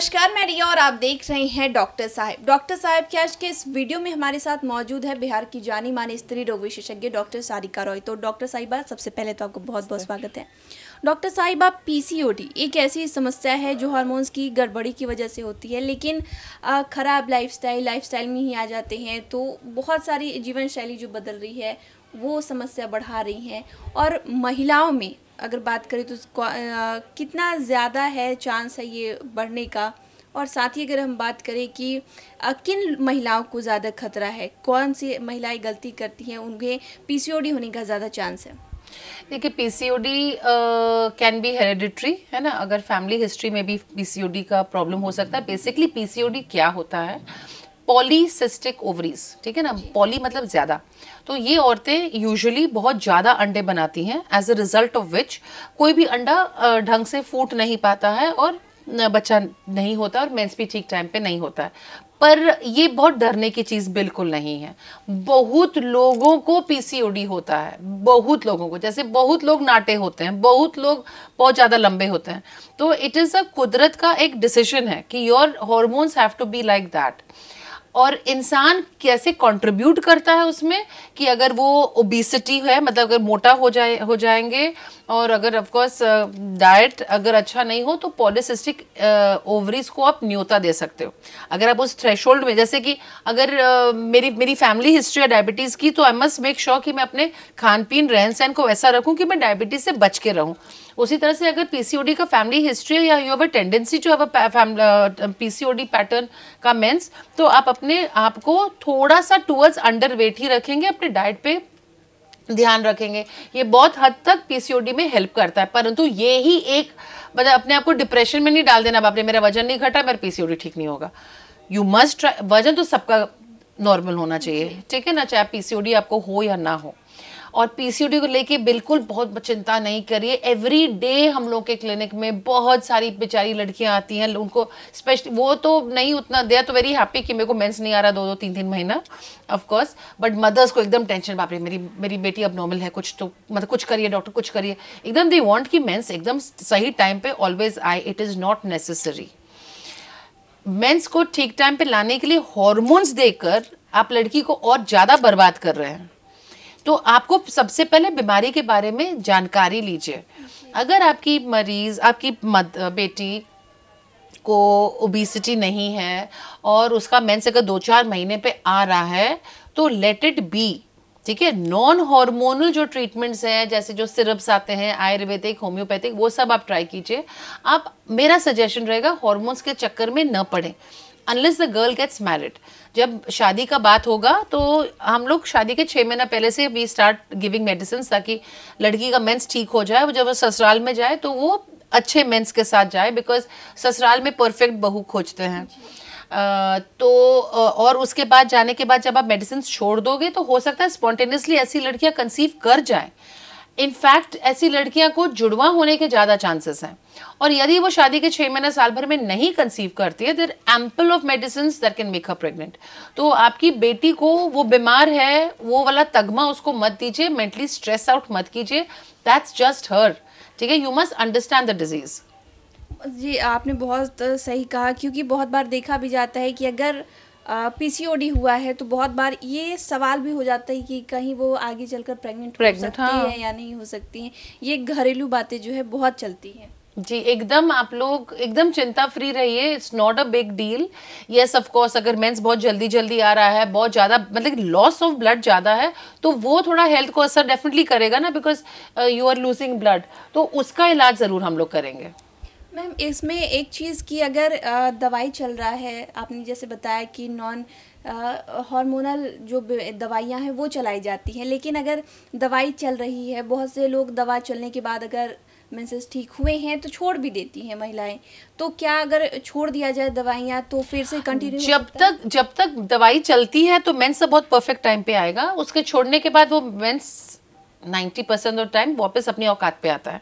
नमस्कार मैं रिया और आप देख रहे हैं डॉक्टर साहब डॉक्टर साहब के आज के इस वीडियो में हमारे साथ मौजूद है बिहार की जानी मानी स्त्री रोग विशेषज्ञ डॉक्टर सारिका रॉय तो डॉक्टर साहिबा सबसे पहले तो आपको बहुत बहुत स्वागत है डॉक्टर साहिबा पीसीओडी एक ऐसी समस्या है जो हार्मोन्स की गड़बड़ी की वजह से होती है लेकिन ख़राब लाइफ स्टाइल में ही आ जाते हैं तो बहुत सारी जीवन शैली जो बदल रही है वो समस्या बढ़ा रही है और महिलाओं में अगर बात करें तो कितना ज़्यादा है चांस है ये बढ़ने का और साथ ही अगर हम बात करें कि किन महिलाओं को ज़्यादा खतरा है कौन सी महिलाएं गलती करती हैं उनके पीसीओडी होने का ज़्यादा चांस है देखिए पीसीओडी कैन बी हेरिडिट्री है ना अगर फैमिली हिस्ट्री में भी पीसीओडी का प्रॉब्लम हो सकता है बेसिकली पीसीओडी क्या होता है पॉलीसिस्टिक ओवरीज ठीक है ना पॉली मतलब ज़्यादा तो ये औरतें यूजुअली बहुत ज़्यादा अंडे बनाती हैं as a result of which कोई भी अंडा ढंग से फूट नहीं पाता है और बच्चा नहीं होता और मेंस भी ठीक टाइम पे नहीं होता है पर ये बहुत डरने की चीज़ बिल्कुल नहीं है बहुत लोगों को पीसीओडी होता है बहुत लोगों को जैसे बहुत लोग नाटे होते हैं बहुत लोग बहुत ज़्यादा लंबे होते हैं तो इट इज़ अ कुदरत का एक डिसीजन है कि your hormones have to be like that और इंसान कैसे कंट्रीब्यूट करता है उसमें कि अगर वो ओबिसिटी है मतलब अगर मोटा हो जाए हो जाएंगे और अगर ऑफकोर्स डाइट अगर अच्छा नहीं हो तो पॉलिसिस्टिक ओवरीज को आप न्योता दे सकते हो अगर आप उस थ्रेश में जैसे कि अगर uh, मेरी मेरी फैमिली हिस्ट्री है डायबिटीज़ की तो आई मस्ट मेक श्योर कि मैं अपने खान पीन रहन सहन को ऐसा रखूँ कि मैं डायबिटीज़ से बच के रहूँ उसी तरह से अगर पीसीओडी का फैमिली हिस्ट्री है या you have a tendency to have a PCOD pattern का मेंस तो आप अपने आप को थोड़ा सा टूवर्ड्स अंडर वेट ही रखेंगे अपने डाइट पे ध्यान रखेंगे ये बहुत हद तक पीसीओडी में हेल्प करता है परंतु ये ही एक मतलब अपने आप को डिप्रेशन में नहीं डाल देना बाप रे मेरा वजन नहीं घटा मेरा पीसीओडी ठीक नहीं होगा यू मस्ट ट्राई वजन तो सबका नॉर्मल होना चाहिए ठीक है ना चाहे पीसीओडी आपको हो या ना हो और पीसीओडी को लेके बिल्कुल बहुत चिंता नहीं करिए एवरी डे हम लोग के क्लिनिक में बहुत सारी बेचारी लड़कियाँ आती हैं उनको स्पेशली वो तो नहीं उतना दिया तो वेरी हैप्पी कि मेरे को मेंस नहीं आ रहा दो दो तीन तीन महीना ऑफकोर्स बट मदर्स को एकदम टेंशन बाप रही मेरी मेरी बेटी अब नॉर्मल है कुछ तो मतलब कुछ करिए डॉक्टर कुछ करिए एकदम दे वॉन्ट कि मेन्स एकदम सही टाइम पे ऑलवेज आए it is not necessary menses को ठीक टाइम पे लाने के लिए हॉर्मोन्स देकर आप लड़की को और ज़्यादा बर्बाद कर रहे हैं तो आपको सबसे पहले बीमारी के बारे में जानकारी लीजिए अगर आपकी मरीज़ आपकी मद, बेटी को ओबिसिटी नहीं है और उसका मेंस अगर दो चार महीने पे आ रहा है तो लेट इट बी ठीक है नॉन हार्मोनल जो ट्रीटमेंट्स हैं जैसे जो सिरप्स आते हैं आयुर्वेदिक होम्योपैथिक वो सब आप ट्राई कीजिए आप मेरा सजेशन रहेगा हॉर्मोन्स के चक्कर में न पड़ें unless the girl gets married जब शादी का बात होगा तो हम लोग शादी के छः महीना पहले से वी स्टार्ट गिविंग मेडिसिन ताकि लड़की का मेंस ठीक हो जाए जब वो ससुराल में जाए तो वो अच्छे मेंस के साथ जाए बिकॉज ससुराल में परफेक्ट बहू खोजते हैं तो और उसके बाद जाने के बाद जब आप मेडिसिन छोड़ दोगे तो हो सकता है स्पॉन्टेनियसली ऐसी लड़कियां कंसीव कर जाएं इनफैक्ट ऐसी लड़कियां को जुड़वा होने के ज़्यादा चांसेस हैं और यदि वो शादी के छह महीने साल भर में नहीं कंसीव करती है there ample of medicine there can make a pregnant तो आपकी बेटी को वो बीमार है वो वाला तगमा उसको मत दीजिए मेंटली स्ट्रेस आउट मत कीजिए दैट्स जस्ट हर ठीक है you must understand the disease जी आपने बहुत सही कहा क्योंकि बहुत बार देखा भी जाता है कि अगर पीसीओडी हुआ है तो बहुत बार ये सवाल भी हो जाता है कि कहीं वो आगे चलकर प्रेग्नेंट हो सकती हाँ। है या नहीं हो सकती है ये घरेलू बातें जो है बहुत चलती है जी एकदम आप लोग एकदम चिंता फ्री रहिए it's not a big deal yes of course अगर मेंस बहुत जल्दी जल्दी आ रहा है बहुत ज़्यादा मतलब लॉस ऑफ ब्लड ज़्यादा है तो वो थोड़ा हेल्थ को असर डेफिनेटली करेगा ना because you are losing blood तो उसका इलाज ज़रूर हम लोग करेंगे मैम इसमें एक चीज़ की अगर दवाई चल रहा है आपने जैसे बताया कि नॉन हार्मोनल जो दवाइयां हैं वो चलाई जाती हैं लेकिन अगर दवाई चल रही है बहुत से लोग दवा चलने के बाद अगर मेंसेस ठीक हुए हैं तो छोड़ भी देती हैं महिलाएं तो क्या अगर छोड़ दिया जाए दवाइयाँ तो फिर से कंटिन्यू जब तक जब तक दवाई चलती है तो मेंस बहुत परफेक्ट टाइम पे आएगा उसके छोड़ने के बाद वो मेंस 90 परसेंट ऑफ टाइम वापस अपनी औकात पे आता है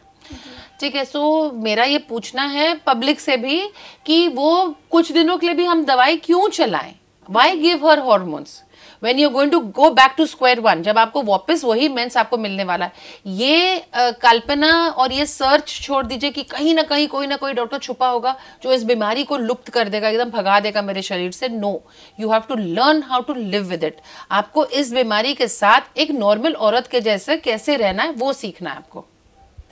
ठीक है सो मेरा ये पूछना है पब्लिक से भी कि वो कुछ दिनों के लिए भी हम दवाई क्यों चलाएं why give her hormones when you going to go back to square one जब आपको वापस वही मेंस आपको मिलने वाला है ये कल्पना और ये सर्च छोड़ दीजिए कि कहीं ना कहीं कोई ना कोई डॉक्टर छुपा होगा जो इस बीमारी को लुप्त कर देगा एकदम भगा देगा मेरे शरीर से no you have to learn how to live with it आपको इस बीमारी के साथ एक नॉर्मल औरत के जैसे कैसे रहना है वो सीखना है आपको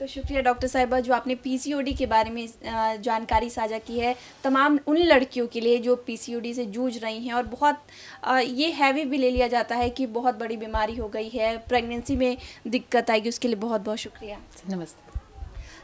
तो शुक्रिया डॉक्टर साहिबा जो आपने पीसीओडी के बारे में जानकारी साझा की है तमाम उन लड़कियों के लिए जो पीसीओडी से जूझ रही हैं और बहुत ये हैवी भी ले लिया जाता है कि बहुत बड़ी बीमारी हो गई है प्रेगनेंसी में दिक्कत आएगी उसके लिए बहुत बहुत शुक्रिया नमस्ते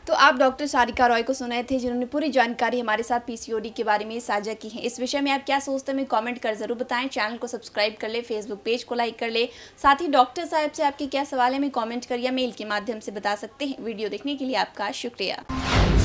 तो आप डॉक्टर सारिका रॉय को सुनाए थे जिन्होंने पूरी जानकारी हमारे साथ पीसीओडी के बारे में साझा की है इस विषय में आप क्या सोचते हैं कमेंट कर जरूर बताएं चैनल को सब्सक्राइब कर ले फेसबुक पेज को लाइक कर ले साथ ही डॉक्टर साहब से आपके क्या सवाल है हमें कॉमेंट कर या मेल के माध्यम से बता सकते हैं वीडियो देखने के लिए आपका शुक्रिया